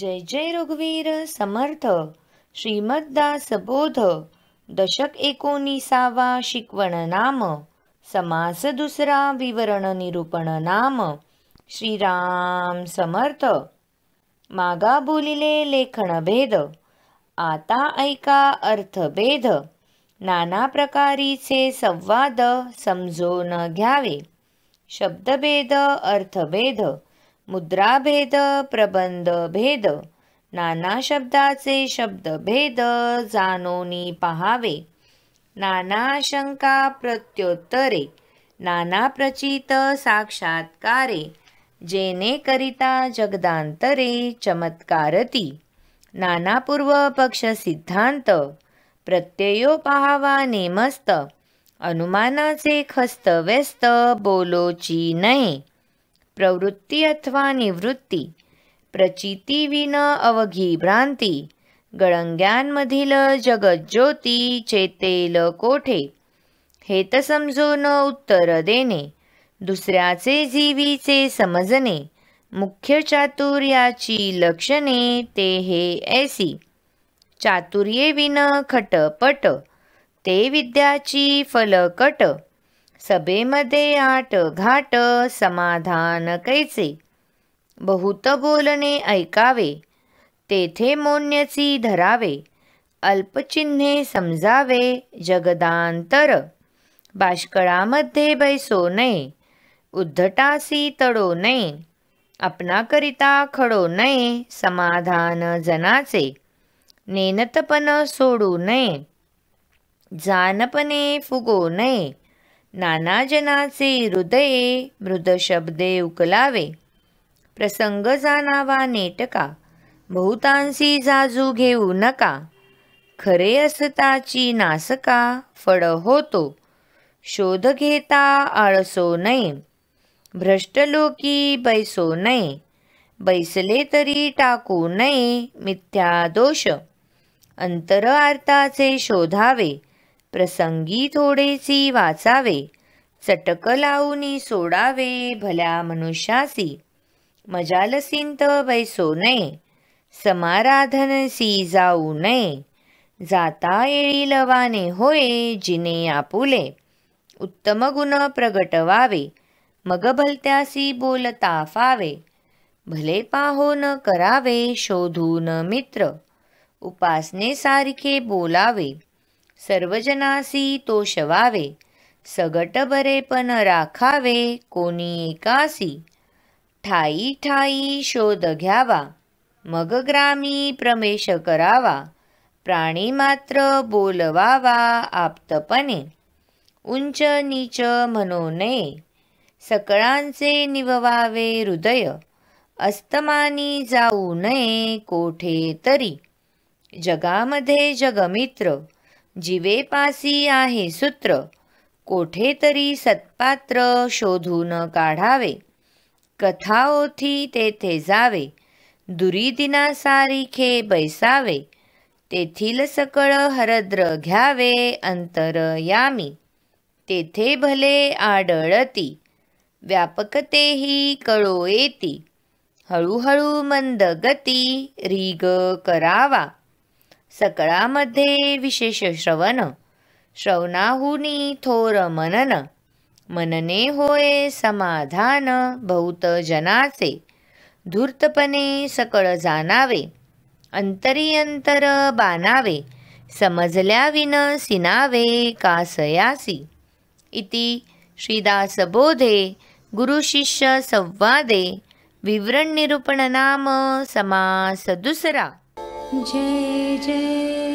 जय जय रघुवीर समर्थ बोध दशक एकोणीसावा शिकवण नाम समास दुसरा विवरण निरूपण नाम श्रीराम समर्थ मागा बोलिले लेखन भेद आता ऐका अर्थभेद नाना प्रकारीचे संवाद समजून घ्यावे शब्दभेद अर्थभेद मुद्राभेद प्रबंध भेद नाना शब्दाचे शब्दभेद जाणोनी पहावे नाना शंका प्रत्युत्तरे नाना प्रचित साक्षात्कारे जेने करिता जगदांतरे चमत्कारती नानापूर्व पक्ष सिद्धांत प्रत्ययो पहावा नेमस्त अनुमानाचे खस्त व्यस्त बोलोची नये प्रवृत्ती अथवा निवृत्ती प्रचिती विन अवघी भ्रांती गळंग्यांमधील जगज्योती चेतेल कोठे हेत समजून उत्तर देणे दुसऱ्याचे जीवीचे समजणे मुख्य चातुर्याची लक्षणे ते हे ऐसी चातुर्ये विन खटपट ते विद्याची फलकट सभेमध्ये आट घाट समाधान कैचे बहुत बोलणे ऐकावे तेथे मोन्यसी धरावे अल्पचिन्हे समजावे जगदांतर बाष्कळामध्ये बैसो नये उद्धटासी तडो नये आपणाकरिता खडो नये समाधान जनाचे नेनतपण सोडू नये जानपणे फुगो नये नानाजनाचे हृदये शब्दे उकलावे प्रसंग जाणावा नेटका बहुतांशी जाजू घेऊ नका खरे असताची नासका फळ होतो शोध घेता आळसो नये भ्रष्ट लोकी बैसो नये बैसले तरी टाकू नये मिथ्या दोष अंतर आर्ताचे शोधावे प्रसंगी थोडेसी वाचावे चटक लावूनी सोडावे भल्या मनुष्यासी मजालसिंत बैसो नये समाराधनसी जाऊ नये जाता येळी लवाने होये जिने आपुले उत्तम गुण प्रगटवावे मग भलत्यासी बोलता फावे भले न करावे शोधून मित्र उपासने सारखे बोलावे सर्वजनासी तो शवावे सगट बरेपण राखावे कोणी एकासी ठाई ठाई शोध घ्यावा मग ग्रामी प्रमेश करावा प्राणी मात्र बोलवावा आप्तपणे उंच नीच म्हणो नये सकळांचे निववावे हृदय अस्तमानी जाऊ नये कोठे तरी जगामध्ये जगमित्र पासी आहे सूत्र कोठेतरी सत्पात्र शोधून काढावे कथाओथी तेथे जावे दुरी दिना खे बैसावे तेथील सकळ हरद्र घ्यावे अंतर यामी, तेथे भले आडळती व्यापकतेही कळो येती हळूहळू मंद गती रीग करावा सकळामध्ये विशेष श्रवण श्रवणाहुनी थोर मनन मनने होय समाधान भौत जनाचे धूर्तपणे सकळ जाणावे अंतरियंतर बानावे समजल्याविन सिनावे कासयासी इति श्रीदासबोधे नाम समास दुसरा जय जय